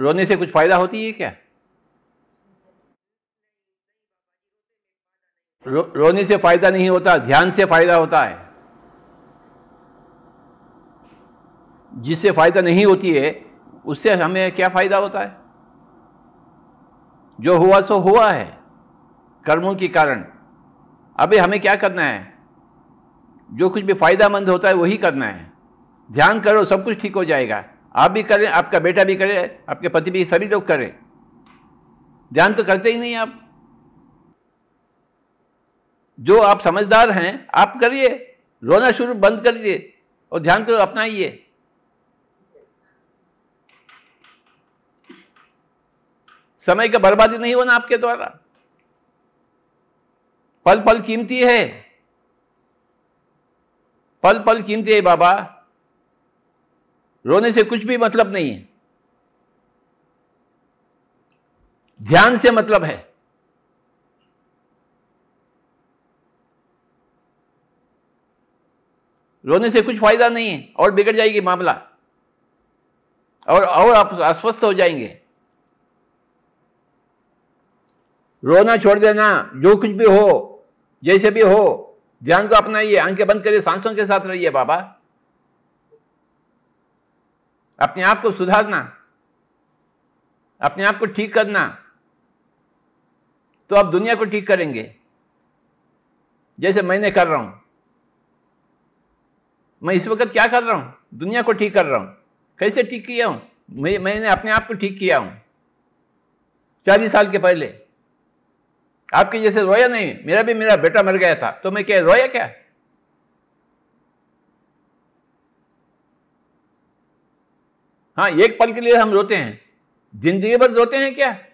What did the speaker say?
रोने से कुछ फ़ायदा होती है क्या रो, रोने से फ़ायदा नहीं होता ध्यान से फ़ायदा होता है जिससे फ़ायदा नहीं होती है उससे हमें क्या फ़ायदा होता है जो हुआ सो हुआ है कर्मों के कारण अबे हमें क्या करना है जो कुछ भी फ़ायदा मंद होता है वही करना है ध्यान करो सब कुछ ठीक हो जाएगा आप भी करें आपका बेटा भी करे आपके पति भी सभी लोग करें ध्यान तो करते ही नहीं आप जो आप समझदार हैं आप करिए रोना शुरू बंद करिए और ध्यान तो अपनाइए समय का बर्बादी नहीं होना आपके द्वारा पल पल कीमती है पल पल कीमती है बाबा रोने से कुछ भी मतलब नहीं है ध्यान से मतलब है रोने से कुछ फायदा नहीं है और बिगड़ जाएगी मामला और और आप अस्वस्थ हो जाएंगे रोना छोड़ देना जो कुछ भी हो जैसे भी हो ध्यान को अपनाइए आंखें बंद करिए सांसों के साथ रहिए बाबा अपने आप को सुधारना अपने आप को ठीक करना तो आप दुनिया को ठीक करेंगे जैसे मैंने कर रहा हूं मैं इस वक्त क्या कर रहा हूं दुनिया को ठीक कर रहा हूं कैसे ठीक किया हूं मैं मैंने अपने आप को ठीक किया हूं चालीस साल के पहले आपके जैसे रोया नहीं मेरा भी मेरा बेटा मर गया था तो मैं क्या रोया क्या हाँ एक पल के लिए हम रोते हैं जिंदगी भर रोते हैं क्या